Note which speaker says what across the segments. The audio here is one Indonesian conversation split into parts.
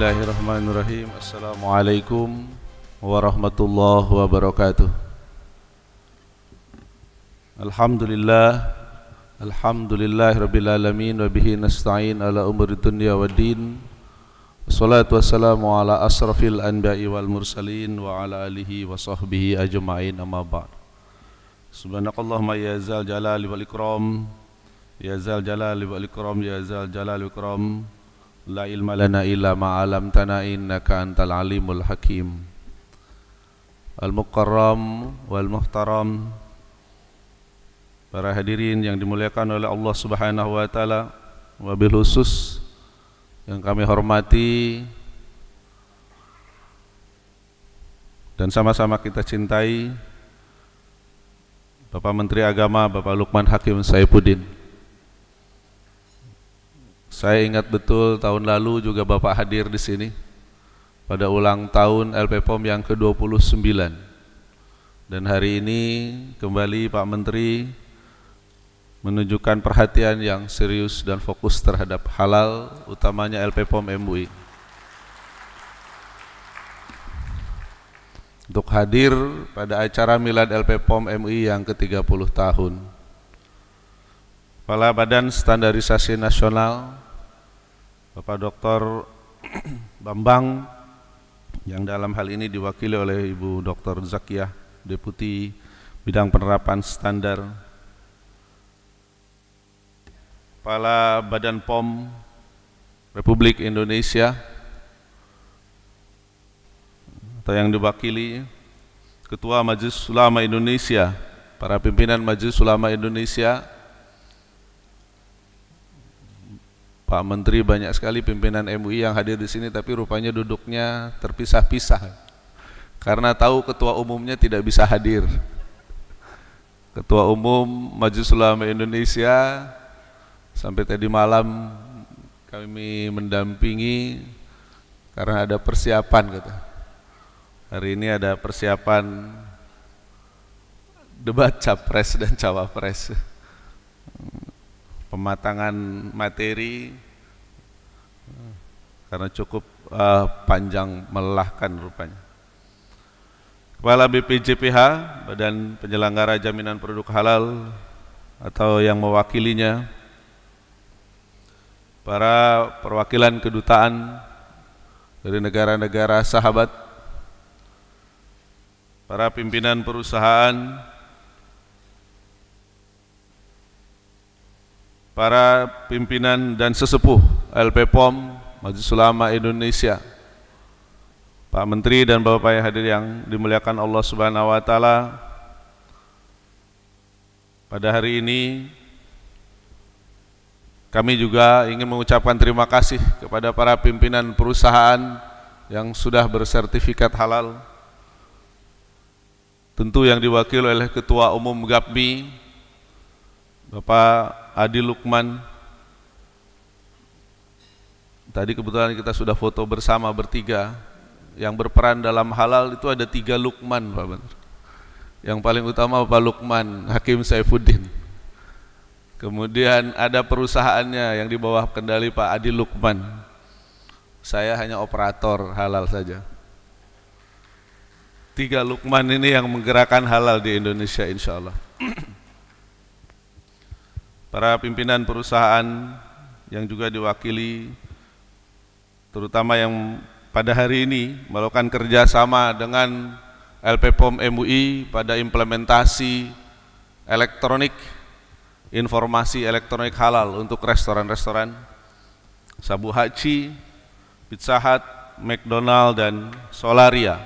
Speaker 1: Bismillahirrahmanirrahim Assalamualaikum warahmatullahi wabarakatuh Alhamdulillah Alhamdulillah Rabbil Alamin Wabihi nasta'in ala umur dunia wa din Wassalatu wassalamu ala asrafil anbiya wal mursalin Wa ala alihi wa sahbihi ajma'in amma ba'd Subhanakallahumma ya zal jalali wal ikram Ya zal jalali wal ikram Ya zal jalali wal ikram لا علم لنا إلا ما علمتنا إنك أنت العليم الحكيم المكرم والمحترم para hadirin yang dimuliakan oleh Allah Subhanahu wa taala wabil khusus yang kami hormati dan sama-sama kita cintai Bapak Menteri Agama Bapak Lukman Hakim Saifuddin saya ingat betul tahun lalu juga Bapak hadir di sini pada ulang tahun LP POM yang ke-29. Dan hari ini kembali Pak Menteri menunjukkan perhatian yang serius dan fokus terhadap halal, utamanya LP POM MUI. untuk hadir pada acara Milad LP POM MUI yang ke-30 tahun. Kepala Badan Standarisasi Nasional Bapak Dr. Bambang yang dalam hal ini diwakili oleh Ibu Dr. Zakiah Deputi Bidang Penerapan Standar Kepala Badan POM Republik Indonesia atau yang diwakili Ketua Majelis Ulama Indonesia, para pimpinan Majelis Ulama Indonesia, Pak Menteri banyak sekali pimpinan MUI yang hadir di sini tapi rupanya duduknya terpisah-pisah karena tahu ketua umumnya tidak bisa hadir. Ketua Umum Majelis Ulama Indonesia sampai tadi malam kami mendampingi karena ada persiapan kata. Hari ini ada persiapan debat capres dan cawapres pematangan materi karena cukup uh, panjang melelahkan rupanya. Kepala BPJPH, Badan Penyelenggara Jaminan Produk Halal atau yang mewakilinya, para perwakilan kedutaan dari negara-negara sahabat, para pimpinan perusahaan, para pimpinan dan sesepuh LP POM, Majelis Ulama Indonesia, Pak Menteri dan Bapak yang hadir yang dimuliakan Allah Subhanahu wa taala. Pada hari ini kami juga ingin mengucapkan terima kasih kepada para pimpinan perusahaan yang sudah bersertifikat halal. Tentu yang diwakili oleh Ketua Umum GAPMI Bapak Adi Lukman Tadi kebetulan kita sudah foto bersama bertiga Yang berperan dalam halal itu ada tiga Lukman Pak Yang paling utama Pak Lukman, Hakim Saifuddin Kemudian ada perusahaannya yang di bawah kendali Pak Adi Lukman. Saya hanya operator halal saja. Tiga Lukman ini yang menggerakkan halal di Indonesia insya Allah. para pimpinan perusahaan yang juga diwakili terutama yang pada hari ini melakukan kerjasama dengan LPPOM MUI pada implementasi elektronik informasi elektronik halal untuk restoran-restoran Sabu Haji, Pizza Hut, McDonald dan Solaria.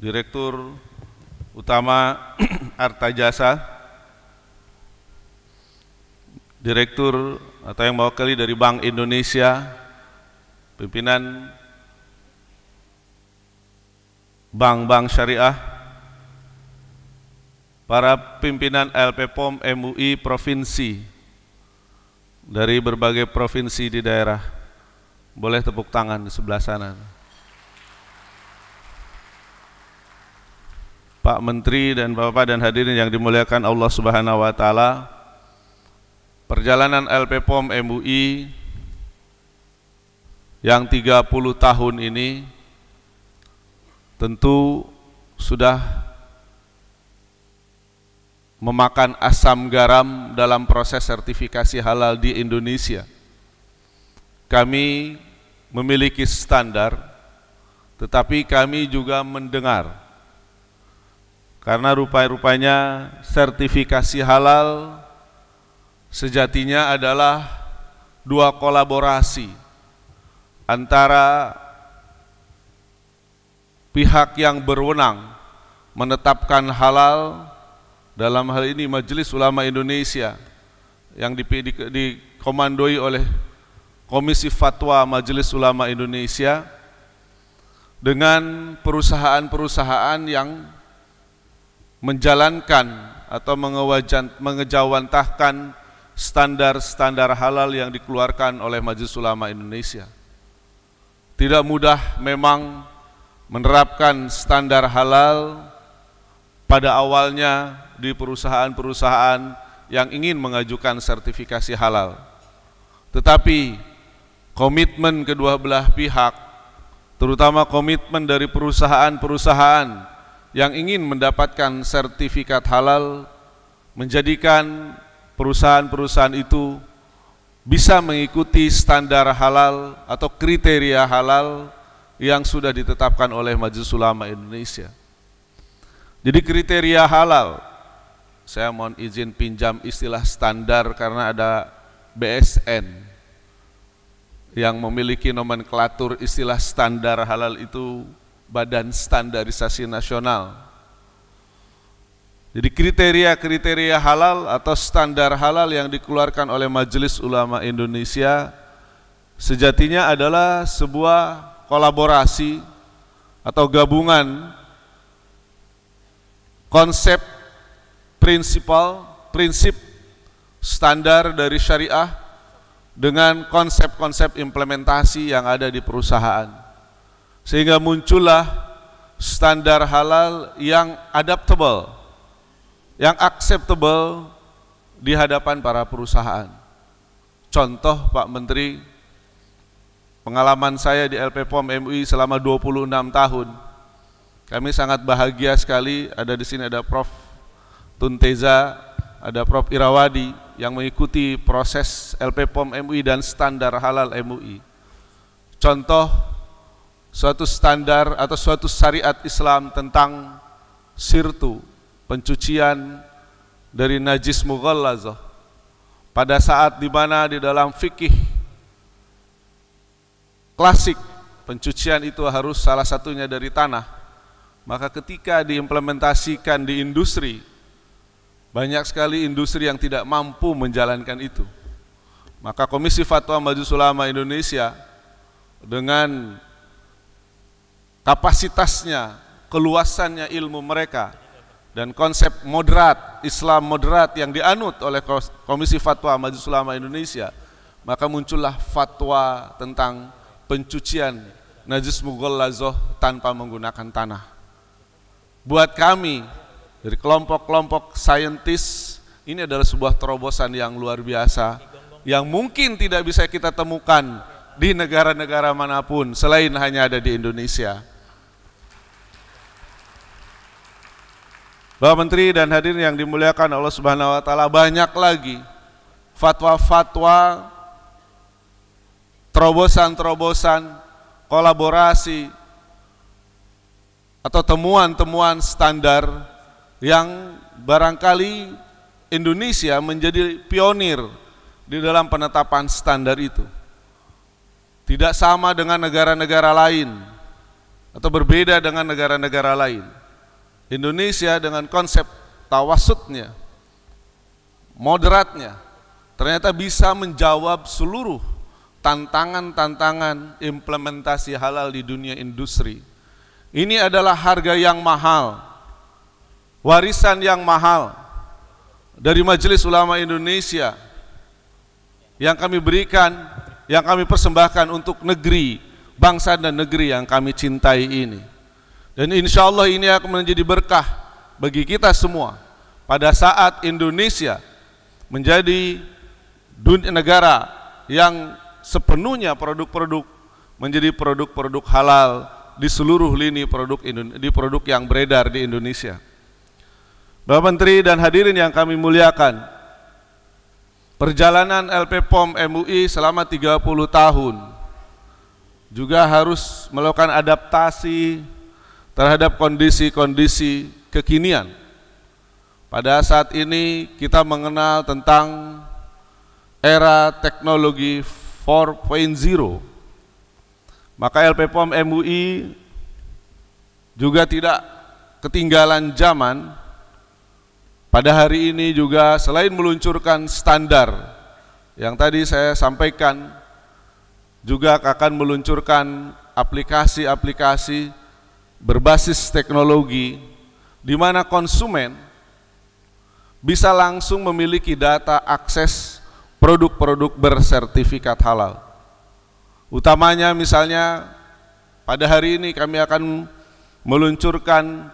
Speaker 1: Direktur Utama Arta Jasa direktur atau yang mewakili dari Bank Indonesia, pimpinan bank-bank syariah, para pimpinan LPPOM MUI provinsi dari berbagai provinsi di daerah. Boleh tepuk tangan di sebelah sana. Pak Menteri dan Bapak dan hadirin yang dimuliakan Allah Subhanahu wa taala, Perjalanan LP POM MUI yang 30 tahun ini tentu sudah memakan asam garam dalam proses sertifikasi halal di Indonesia. Kami memiliki standar, tetapi kami juga mendengar karena rupa-rupanya sertifikasi halal sejatinya adalah dua kolaborasi antara pihak yang berwenang menetapkan halal dalam hal ini Majelis Ulama Indonesia yang dikomandoi oleh Komisi Fatwa Majelis Ulama Indonesia dengan perusahaan-perusahaan yang menjalankan atau mengejawantahkan standar-standar halal yang dikeluarkan oleh Majelis Ulama Indonesia. Tidak mudah memang menerapkan standar halal pada awalnya di perusahaan-perusahaan yang ingin mengajukan sertifikasi halal. Tetapi komitmen kedua belah pihak, terutama komitmen dari perusahaan-perusahaan yang ingin mendapatkan sertifikat halal menjadikan perusahaan-perusahaan itu bisa mengikuti standar halal atau kriteria halal yang sudah ditetapkan oleh Majelis Ulama Indonesia. Jadi kriteria halal, saya mohon izin pinjam istilah standar karena ada BSN yang memiliki nomenklatur istilah standar halal itu Badan Standarisasi Nasional jadi kriteria-kriteria halal atau standar halal yang dikeluarkan oleh Majelis Ulama Indonesia sejatinya adalah sebuah kolaborasi atau gabungan konsep prinsipal, prinsip standar dari syariah dengan konsep-konsep implementasi yang ada di perusahaan. Sehingga muncullah standar halal yang adaptable yang acceptable di hadapan para perusahaan. Contoh Pak Menteri, pengalaman saya di LP POM MUI selama 26 tahun, kami sangat bahagia sekali ada di sini ada Prof. Tunteza, ada Prof. Irawadi yang mengikuti proses LP POM MUI dan standar halal MUI. Contoh suatu standar atau suatu syariat Islam tentang sirtu, pencucian dari najis mughallazah pada saat di mana di dalam fikih klasik pencucian itu harus salah satunya dari tanah maka ketika diimplementasikan di industri banyak sekali industri yang tidak mampu menjalankan itu maka Komisi Fatwa Majelis Ulama Indonesia dengan kapasitasnya keluasannya ilmu mereka dan konsep moderat, Islam moderat yang dianut oleh Komisi Fatwa Majelis Ulama Indonesia, maka muncullah fatwa tentang pencucian najis lazoh tanpa menggunakan tanah. Buat kami dari kelompok-kelompok saintis ini adalah sebuah terobosan yang luar biasa yang mungkin tidak bisa kita temukan di negara-negara manapun selain hanya ada di Indonesia. Bapak Menteri dan hadirin yang dimuliakan Allah Subhanahu wa taala, banyak lagi fatwa-fatwa terobosan-terobosan kolaborasi atau temuan-temuan standar yang barangkali Indonesia menjadi pionir di dalam penetapan standar itu. Tidak sama dengan negara-negara lain atau berbeda dengan negara-negara lain. Indonesia dengan konsep tawasutnya, moderatnya, ternyata bisa menjawab seluruh tantangan-tantangan implementasi halal di dunia industri. Ini adalah harga yang mahal, warisan yang mahal dari Majelis Ulama Indonesia yang kami berikan, yang kami persembahkan untuk negeri, bangsa dan negeri yang kami cintai ini. Dan insya Allah ini akan menjadi berkah bagi kita semua pada saat Indonesia menjadi dunia negara yang sepenuhnya produk-produk menjadi produk-produk halal di seluruh lini produk di produk yang beredar di Indonesia. Bapak Menteri dan hadirin yang kami muliakan, perjalanan LP POM MUI selama 30 tahun juga harus melakukan adaptasi terhadap kondisi-kondisi kekinian. Pada saat ini kita mengenal tentang era teknologi 4.0. Maka LPPOM MUI juga tidak ketinggalan zaman. Pada hari ini juga selain meluncurkan standar yang tadi saya sampaikan, juga akan meluncurkan aplikasi-aplikasi berbasis teknologi di mana konsumen bisa langsung memiliki data akses produk-produk bersertifikat halal. Utamanya misalnya pada hari ini kami akan meluncurkan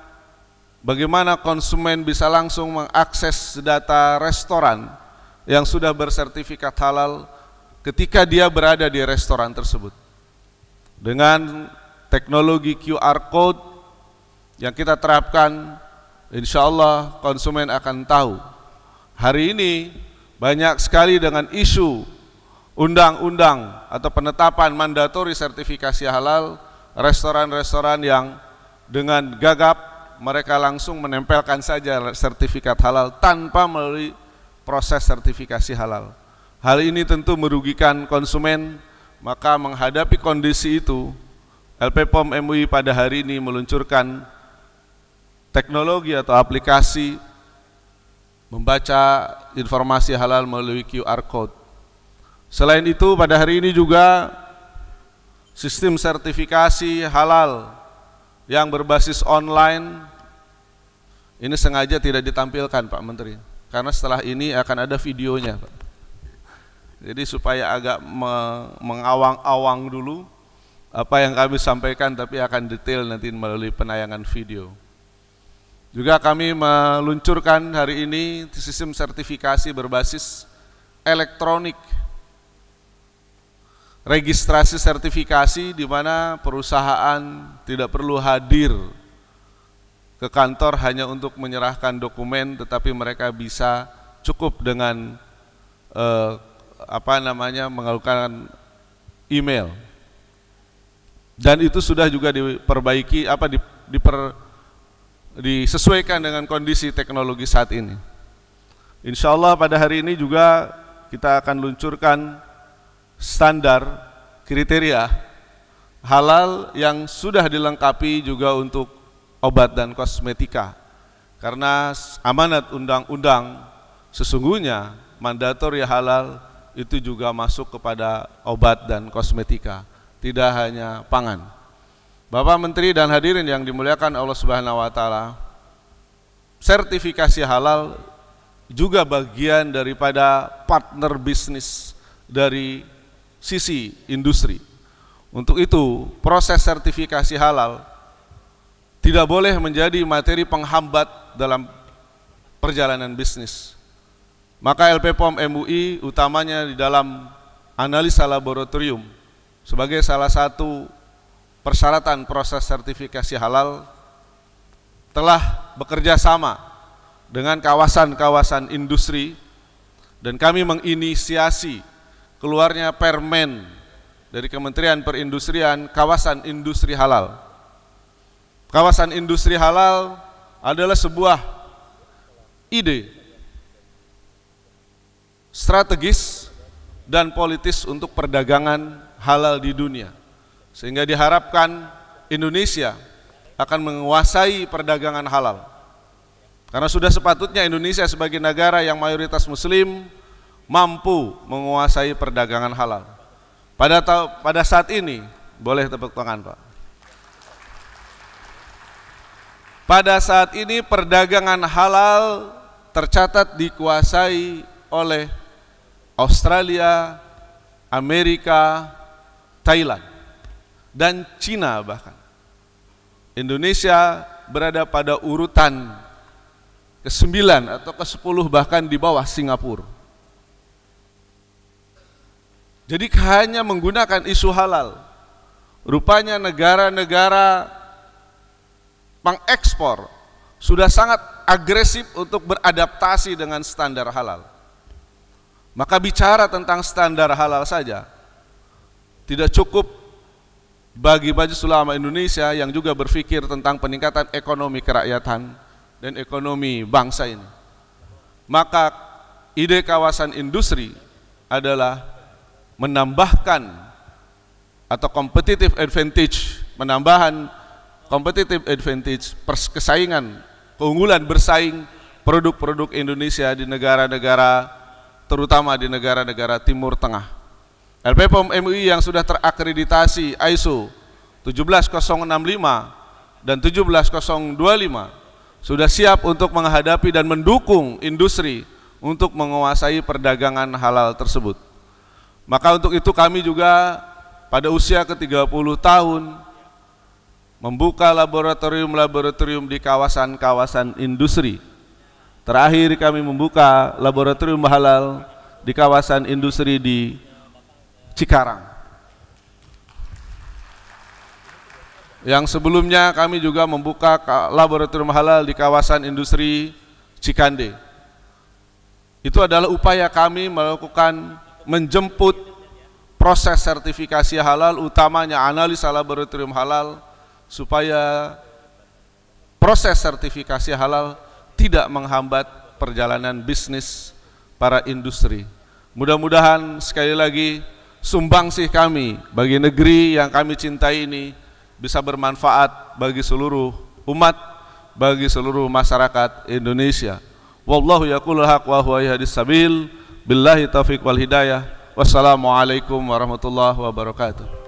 Speaker 1: bagaimana konsumen bisa langsung mengakses data restoran yang sudah bersertifikat halal ketika dia berada di restoran tersebut. Dengan teknologi QR code yang kita terapkan, insya Allah konsumen akan tahu. Hari ini banyak sekali dengan isu undang-undang atau penetapan mandatori sertifikasi halal restoran-restoran yang dengan gagap mereka langsung menempelkan saja sertifikat halal tanpa melalui proses sertifikasi halal. Hal ini tentu merugikan konsumen, maka menghadapi kondisi itu LPPOM MUI pada hari ini meluncurkan teknologi atau aplikasi membaca informasi halal melalui QR code. Selain itu pada hari ini juga sistem sertifikasi halal yang berbasis online ini sengaja tidak ditampilkan Pak Menteri karena setelah ini akan ada videonya Pak. Jadi supaya agak mengawang-awang dulu apa yang kami sampaikan tapi akan detail nanti melalui penayangan video. Juga kami meluncurkan hari ini sistem sertifikasi berbasis elektronik. Registrasi sertifikasi di mana perusahaan tidak perlu hadir ke kantor hanya untuk menyerahkan dokumen tetapi mereka bisa cukup dengan eh, apa namanya mengalukan email. Dan itu sudah juga diperbaiki apa di, diper disesuaikan dengan kondisi teknologi saat ini. Insya Allah pada hari ini juga kita akan luncurkan standar kriteria halal yang sudah dilengkapi juga untuk obat dan kosmetika. Karena amanat undang-undang sesungguhnya mandatori halal itu juga masuk kepada obat dan kosmetika tidak hanya pangan. Bapak Menteri dan hadirin yang dimuliakan Allah Subhanahu wa taala, sertifikasi halal juga bagian daripada partner bisnis dari sisi industri. Untuk itu, proses sertifikasi halal tidak boleh menjadi materi penghambat dalam perjalanan bisnis. Maka LP MUI utamanya di dalam analisa laboratorium sebagai salah satu persyaratan proses sertifikasi halal telah bekerja sama dengan kawasan-kawasan industri dan kami menginisiasi keluarnya permen dari Kementerian Perindustrian kawasan industri halal. Kawasan industri halal adalah sebuah ide strategis dan politis untuk perdagangan halal di dunia. Sehingga diharapkan Indonesia akan menguasai perdagangan halal. Karena sudah sepatutnya Indonesia sebagai negara yang mayoritas muslim mampu menguasai perdagangan halal. Pada pada saat ini boleh tepuk tangan, Pak. Pada saat ini perdagangan halal tercatat dikuasai oleh Australia, Amerika, Thailand, dan Cina bahkan. Indonesia berada pada urutan ke-9 atau ke-10 bahkan di bawah Singapura. Jadi hanya menggunakan isu halal. Rupanya negara-negara pengekspor sudah sangat agresif untuk beradaptasi dengan standar halal. Maka bicara tentang standar halal saja, tidak cukup bagi Majelis Ulama Indonesia yang juga berpikir tentang peningkatan ekonomi kerakyatan dan ekonomi bangsa ini. Maka ide kawasan industri adalah menambahkan atau competitive advantage, penambahan competitive advantage, pers kesaingan keunggulan bersaing produk-produk Indonesia di negara-negara terutama di negara-negara Timur Tengah. LPPOM MUI yang sudah terakreditasi ISO 17065 dan 17025 sudah siap untuk menghadapi dan mendukung industri untuk menguasai perdagangan halal tersebut. Maka untuk itu kami juga pada usia ke-30 tahun membuka laboratorium-laboratorium di kawasan-kawasan industri. Terakhir kami membuka laboratorium halal di kawasan industri di Cikarang. Yang sebelumnya kami juga membuka laboratorium halal di kawasan industri Cikande. Itu adalah upaya kami melakukan menjemput proses sertifikasi halal utamanya analisa laboratorium halal supaya proses sertifikasi halal tidak menghambat perjalanan bisnis para industri. Mudah-mudahan sekali lagi sumbangsih kami bagi negeri yang kami cintai ini bisa bermanfaat bagi seluruh umat, bagi seluruh masyarakat Indonesia. Wallahu yaqulul haq wa huwa yahdis sabil. Billahi taufiq wal hidayah. Wassalamualaikum warahmatullahi wabarakatuh.